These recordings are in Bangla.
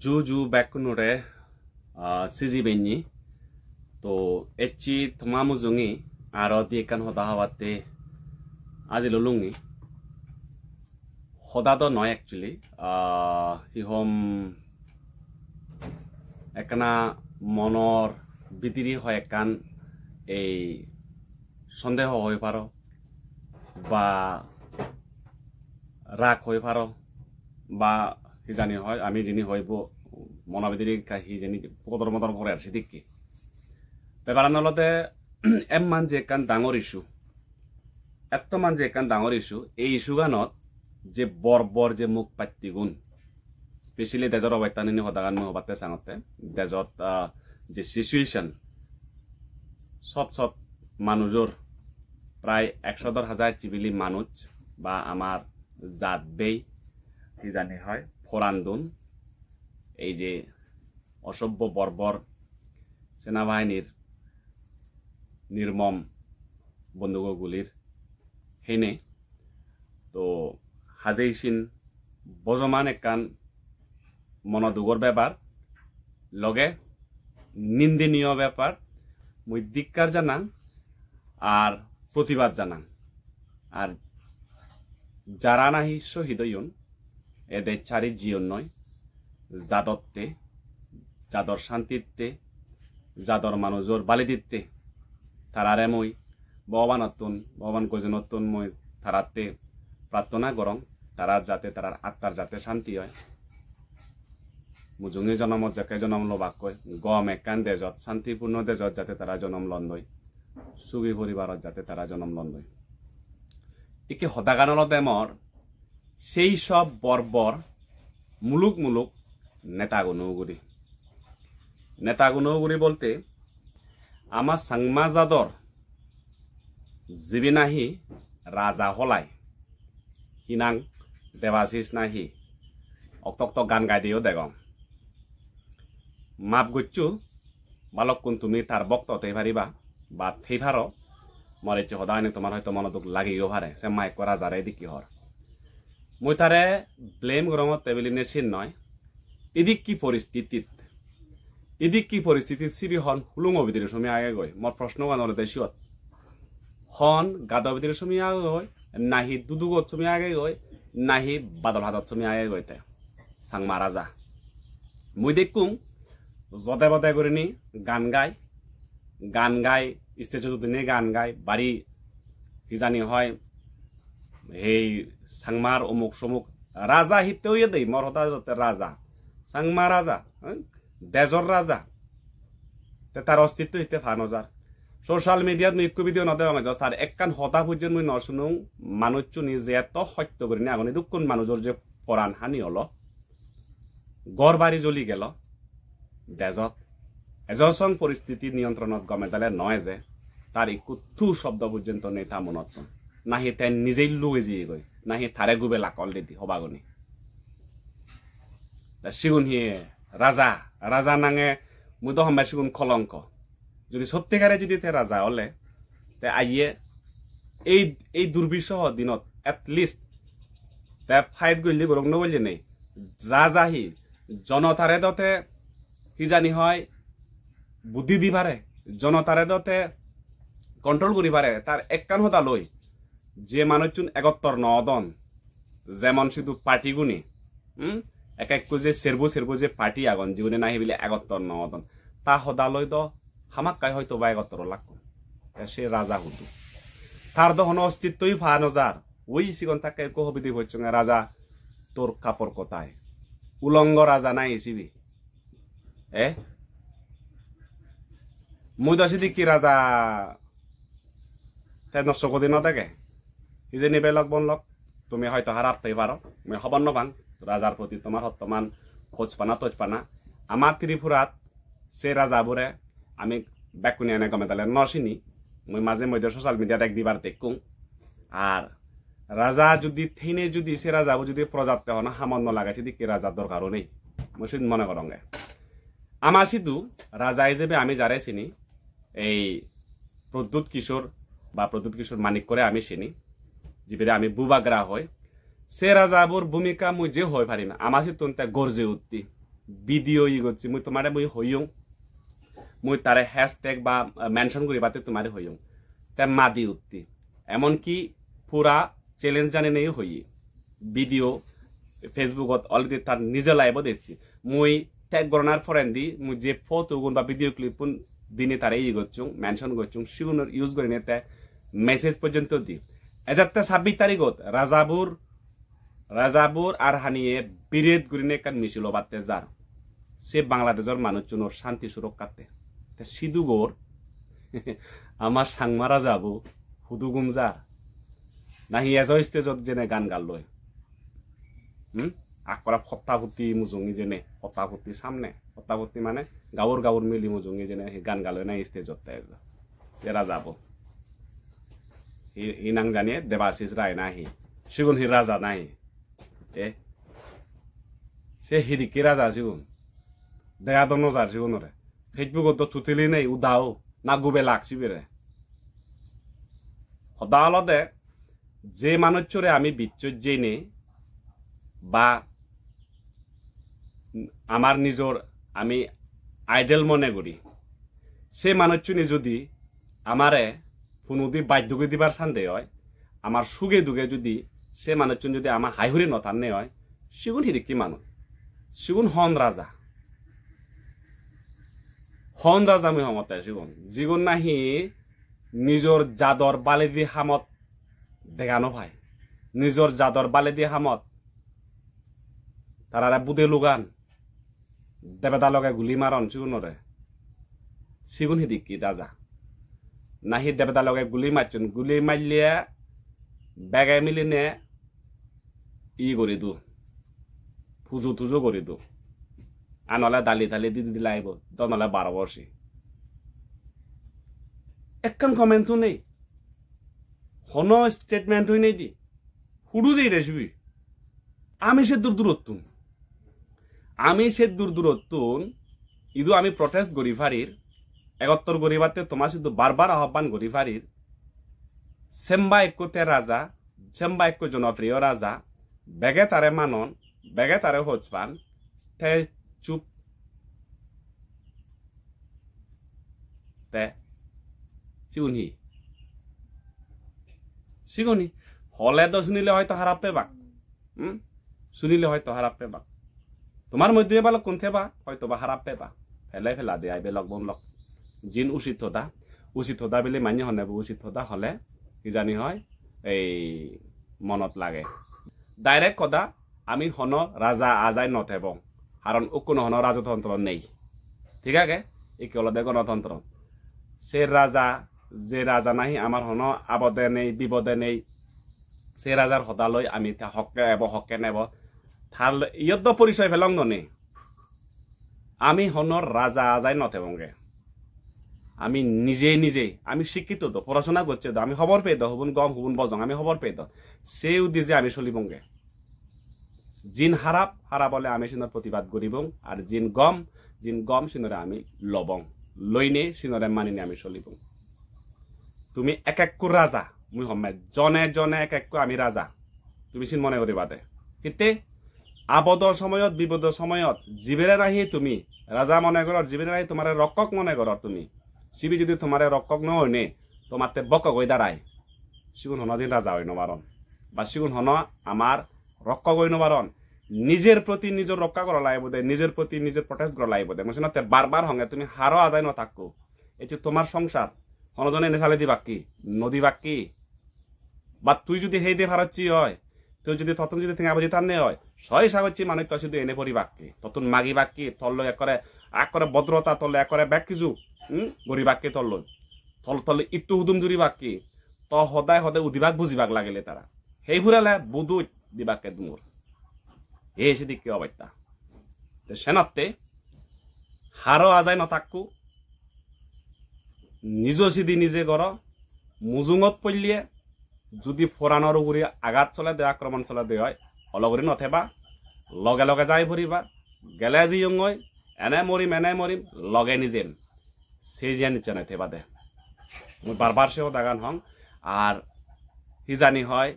주주 백군울의 시집이니 또 엣지 도마무중이 아러디 깐 허다 하왔대 아직 롤롱이 허다도 너의 액츄리 이홈 에까나 মনৰ বিদিৰি হয় একান এই সন্দেহ হৈ পাৰ বা ৰাগ হৈ পাৰ বা জানি হয় আমি যিনি হয় মনা কাহি সি যিনি কদর মদন করে আর সিদিককে ব্যাপার নলতে এম মান যে একান ডাঙর ইস্যু এত মান যে একান ডাঙর ইস্যু এই ইস্যু গানত যে বর্বর যে মুখ পাত্তি গুণ স্পেশালি দেজর অবৈতানিনী সদাগান মই সবাতে চাঙতে তেজত যি চিচুৱেশ্যন সত চত মানুহৰ প্ৰায় একশ দহ হাজার চিবিলি মানুষ বা আমার জাত বেই জানি হয় ফোরান্দুন এই যে অসভ্য বর্বর সেনাবাহিনীর নির্মম বন্দুকগুলির হেনে তো হাজেইসিন বজমান একান মনদুগর ব্যাপার লগে নিন্দনীয় ব্যাপার মুই দিককার জানাং আর প্রতিবাদ জানাং আর যারা নাহি শহীদ এদের চারি জিও নয় জাদত্তে জাদর শান্তিত্বে জাদর মানুষর বালিদিত্তে তারার মই ভগবান অত্যন ভগবান কজন অত্যন্ময় তারাতে প্রার্থনা গরম তারার যাতে তারার আত্মার যাতে শান্তি হয় মুজুঙে জনমত যাকে জনম লোবাক্য গম একান দেজত শান্তিপূর্ণ দেজত যাতে তারা জনম লন্দই সুবি পরিবারত যাতে তারা জনম লন্দই একে সদাগানলত এমৰ সেই সব বর্বর মুলুক মুলুক নেতাগণগুড়ি নেতাগণগুড়ি বলতে আমার সাংমা যাদর জীবিনাহি রাজা হলাই হিনাং দেবাশিস নাহি অক্তক্ত গান গাই দিও দেগম মাপ গুচ্ছু বালক কোন তুমি তার বক্ত তেই ভারিবা বা থেই মরে হদায়নি তোমার হয়তো মনোদুখ লাগিও ভারে সে মাইক রাজারে দিকি হর মই তাৰে ব্লেম গৰমত এবিলিনেচিন নহয় ইদিক কি পৰিস্থিতিত ইদিক কি পৰিস্থিতিত চিৰি হন হুলুং অবিদিনী চমি আগে গৈ মোৰ প্ৰশ্ন গানৰ দেশত হন গাদ অবিদিনী চমি আগে গৈ নাহি দুদুগত চমি আগে গৈ নাহি বাদল হাতত চমি আগে গৈ তে চাংমা ৰাজা মই দেখোঁ যতে বতে কৰি নি গান গাই গান গাই স্টেজত দিনে গান গাই বাৰী কিজানি হয় এই সাংমার অমুক সমুক রাজা হিতেও দেই হতে রাজা সাংমা রাজা দেজর রাজা তার অস্তিত্ব হিতে ফানজার সোশ্যাল মিডিয়াত মুই একু ভিডিও নদেওয়া মাঝে তার একখান হতা পর্যন্ত মুই নশুনুং মানুষ চুনি যে এত সত্য করি না আগুনি দুঃখ মানুষের যে পরাণ হানি হলো গড় বাড়ি জ্বলি গেল দেজত এজসং পরিস্থিতি নিয়ন্ত্রণত গমে তালে নয় যে তার একু থু শব্দ পর্যন্ত নেতা মনত্ন নাহি তাই নিজেই লুয়ে যিয়ে গৈ নাহি তারে গুবে লাক অলৰেডি সবাগনি সিগুন হিয়ে রাজা রাজা নাঙে মুদ হমে সিগুন কলঙ্ক যদি সত্যিকারে যদি তে রাজা হলে তে আইয়ে এই এই দুর্বিষহ দিনত এটলিস্ট তে ফাইট গইলি গরং নগলি নেই রাজা হি জনতারে দতে কি জানি হয় বুদ্ধি দি জনতারে দতে কন্ট্রোল করি পারে তার এক কান হতা যে মানুষজন একত্তর নদন যেমন শুধু গুণে হম এক এক যে সেরব সেরব যে পার্টি আগন জীবনে নাহি বলে একত্তর নদন তা হদালয় তো হামাক্কায় হয়তো বা একত্তর লাগতো সে রাজা হতো তার দহন অস্তিত্বই ভা নজার ওই সিগন তাকে কহবিদি হচ্ছে রাজা তোর কাপড় কোথায় উলঙ্গ রাজা নাই এসিবি এ মুদাসি কি রাজা নষ্ট কদিন থাকে নিবে লগ বন লগ তুমি হয়তো হারাতেই পারো মুই হবন নবাং রাজার প্রতি তোমার সত্যমান খোঁজ পানা তোজ পানা আমার ত্রিপুরাত সেই রাজাবোরে আমি বেকুনি এনে গমে তালে নচিনি মই মাজে মধ্যে সোশ্যাল মিডিয়াত এক দিবার দেখুং আর রাজা যদি থেনে যদি সে রাজাবো যদি প্রজাপ্তে হন সামান্য লাগাইছে কে রাজার দরকারও নেই মই সিদ্ধ মনে গে আমার সিধু রাজা হিসেবে আমি যারে চিনি এই প্রদ্যুৎ কিশোর বা প্রদ্যুৎ কিশোর মানিক করে আমি চিনি जिपेर हामी बुबाग्रा होय सेराजाबुर भूमिका मुई जे होय फारिम आमासी तुन त्या গর্জে উঠতি ভিডিও ই করছি মুই তোমারে মুই হইয়ং মুই তারে হ্যাশট্যাগ বা মেনশন করি বাতে তোমারে হইয়ং তা মাদি উত্তি এমনকি পুরা চ্যালেঞ্জ জানি নেই হই বিডিও ফেসবুকত অলরেডি তার নিজে লাইভও দেখছি মুই ট্যাগ গণনার ফরেন দি মুই যে ফটো ফটোগুন বা ভিডিও ক্লিপ দিনে তারে ইয়ে করছুং মেনশন করছুং সেগুলো ইউজ করে নিয়ে মেসেজ পর্যন্ত দিই এজাতে ছাব্বিশ তারিখত রাজাবুর রাজাবুর আর হানিয়ে বিরেদ গুরিনে কান মিছিল বাদতে যার সে বাংলাদেশের মানুষজনের শান্তি সুরক্ষাতে সিধুগোর আমার সাংমা যাব হুদু গুমজা নাহি এজ স্টেজত যেনে গান গাল লয় হুম আকরা ফত্তাফতি মুজুঙি যেনে ফত্তাফতি সামনে ফত্তাফতি মানে গাঁৱৰ গাঁৱৰ মিলি মুজুঙি যেনে গান গালৈ না স্টেজত ৰাজা হ'ব हि हिनाङ जाने देवाशिष राय नाही सिगुन हि राजा नाही ए से हिदिकी राजा सिगुन दया दन नजार सिगुन रे फेसबुक तो थुथिलि नै उदाओ ना गुबे लाग्सि बेरे হদালতে যে মানুষরে আমি বিচ্ছুর্যেনে বা আমার নিজর আমি আইডেল মনে করি সে মানুষজনী যদি আমারে কোনোদি বাধ্য করে দিবার সান্দে হয় আমার সুগে দুগে যদি সে মানুষজন যদি আমার হাইহুরে নতার নে হয় সেগুন হিদিকি মানুষ সেগুন হন রাজা হন রাজা আমি সমতায় সেগুন যিগুন নাহি নিজর জাদর বালে দি হামত দেখানো ভাই নিজর জাদর বালে দি হামত তারা বুদে লুগান দেবেদা লগে গুলি মারন সিগুনরে সিগুন হিদিকি রাজা নাহি দেবতা লগে গুলি মারছুন গুলি মারলিয়া বেগায় মিলি নে ই করে দু ফুজু থুজু করে দু আনলে দালি দালি দিদি দিলে আইব তো নলে বারো বর্ষে একখান কমেন্টও নেই হন স্টেটমেন্ট স্টেটমেন্টই নেই দি হুডু যেই রেসিপি আমি সে দূর দূরত্বন আমি সে দূর দূরত্বন ইদু আমি প্রটেস্ট করি ফারির একত্তর গরিবাতে তোমার শুধু বারবার আহ্বান গরিবারির সেম্বা একুতে রাজা সেম্বা একু জনপ্রিয় রাজা বেগে তারে মানন বেগে তারে হোজপান চুপ তে চিউনি শিগুনি হলে তো শুনিলে হয়তো হারাপ পেবাক হম শুনিলে হয়তো হারাপ পেবাক তোমার মধ্যে বেলা কোনথে বা হয়তো বা হারাপ পেবা ফেলাই ফেলা দে আইবে লগ বন লগ জিন উচিত হতা উচিত হতা বুলি মান্য হনে উচিত হতা হলে কিজানি হয় এই মনত লাগে ডাইৰেক্ট কথা আমি হন ৰাজা আজাই নথেব কাৰণ উকু নহন ৰাজতন্ত্ৰ নেই ঠিক আছে ইকলদে গণতন্ত্ৰ সে ৰাজা যে ৰাজা নাহি আমাৰ হন আবদে নেই বিপদে নেই সেই ৰাজাৰ সদালৈ আমি হকে নেব হকে নেব থাল ইয়ত পৰিচয় পেলং ননে আমি হনৰ ৰাজা আজাই নথেবংগে আমি নিজে নিজে আমি শিক্ষিত তো পড়াশোনা করছে তো আমি খবর পেয়ে তো হবুন গম হবুন বজং আমি খবর পেয়ে তো সেই উদ্দেশ্যে আমি সলিবঙ্গে জিন হারাপ হারা বলে আমি সিনের প্রতিবাদ করিব আর জিন গম জিন গম সিনরে আমি লবং লইনে সিনরে মানিনে আমি চলিব তুমি এক এক রাজা মুই হমে জনে জনে এক এক আমি রাজা তুমি সিন মনে করিবা দে কেতে আবদ সময়ত বিপদৰ সময়ত জীৱিৰে রাহি তুমি ৰাজা মনে কৰ জীৱিৰে রাহি তোমাৰ রকক মনে কৰ তুমি शिवि যদি तुम्हारे রক্ষক न होने तो माते बक गई दाराय सिगुन हन दिन राजा হইন বারণ বা সিগুন হন আমার রক্ষক গইন বারণ নিজের প্রতি নিজের রক্ষা করা লাগিব দে নিজের প্রতি নিজের প্রটেস্ট করা লাগিব দে মনে নতে বারবার হঙ্গে তুমি হারো আজাই ন থাকো এই তোমার সংসার হনজনে নেশালে চালে দিবাক কি নদী বাক কি বা তুই যদি হেই দে ভারতচি হয় তুই যদি ততন যদি থেকে বুঝি তার নে হয় সয় সাগরছি মানুষ তো শুধু এনে পড়ি বাক্যি ততন মাগি বাক্যি কি তল্ল এক করে এক করে ভদ্রতা তল্ল এক করে ব্যাক কিছু গরিবাগকে তল তল তল ইত্তু হুদুম জুড়ি বাগকে ত সদায় সদায় উদিবাক বুঝিবাক লাগিলে তারা ঘুরালে বুদুত দিবাকে দুমুর হে এসে দিকে অবাত্যা তো সেনাতে হারও আজাই নথাকু নিজ সিদি নিজে গর মুজুঙত পল্লিয়ে যদি ফোরানোর উপরে আঘাত চলে দে আক্রমণ চলে দে হয় অলগরি নথেবা লগে লগে যাই ভরিবা গেলে যি এনে মরিম এনে মরিম লগে নিজেম সেজিয়ানি চেনে থে বাদে মুই বারবার সেও দাগান হং আর হি জানি হয়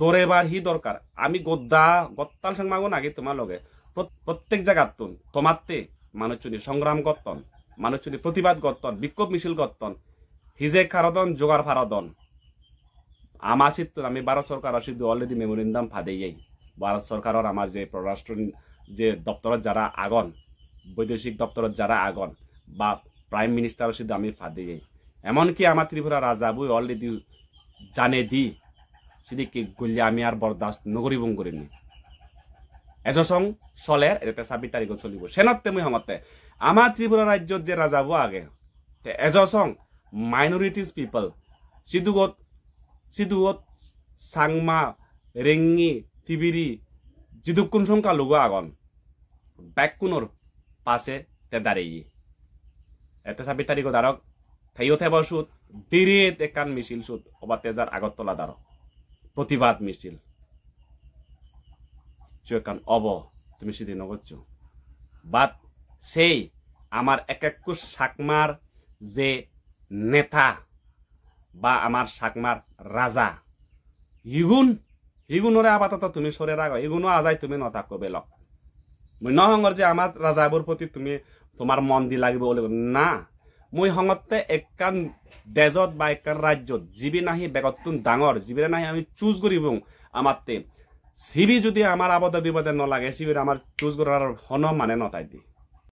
দৌড়ে বার হি দরকার আমি গদ্দা গত্তাল সঙ্গ মাগো নাকি তোমার লগে প্রত্যেক জায়গার তুন তোমারতে মানুষজনী সংগ্রাম করতন মানুষজনী প্রতিবাদ করতন বিক্ষোভ মিছিল করতন হিজে খারদন জোগার ফারদন আমার তো আমি ভারত সরকার আসিদ্ধ অলরেডি মেমোরেন্ডাম ফাঁদেই ভারত সরকারের আমার যে পররাষ্ট্র যে দপ্তরত যারা আগন বৈদেশিক দপ্তরত যারা আগন বা prime minister Rashid Amir যাই এমনকি আমার ত্রিপুরা বই অলরেডি জানে দি সেদিকে গুলি আমি আর বরদাস্ত নি এজ সং চলের এতে ছাব্বিশ তারিখে চলিব সেনত মই সমতে আমার ত্রিপুরা রাজ্যত যে রাজাব আগে এজ সং মাইনরিটিজ পিপল সিদুগত সিদুগত সাংমা রেঙ্গি তিবিরি জিদুকুন সংখ্যা লুগো আগন ব্যাকুনোর পাশে তে দাঁড়িয়ে তেসাবি তারিখ দ্বারক থাইও থেব সুদ দিরে একান মিছিল সুত অবা তেজার আগরতলা দ্বারক প্রতিবাদ মিছিল অব তুমি সেদিন নগচ্ছ বাদ সেই আমার এক একু সাকমার যে নেতা বা আমার সাকমার রাজা ইগুন ইগুনরে আপাতত তুমি সরে রাখো ইগুনও আজাই তুমি নথাকো বেলক মই সংঘর যে আমার রাজাবর প্রতি তুমি তোমার মন্দির লাগবে বলে না মই সঙ্গতে একান দেজত বা একান রাজ্যত যিবি নাহি বেগতুন ডাঙর যিবিরে নাহি আমি চুজ করিব আমাতে সিবি যদি আমার আবদ বিপদে নলাগে সিবির আমার চুজ করার হন মানে নতাই দিই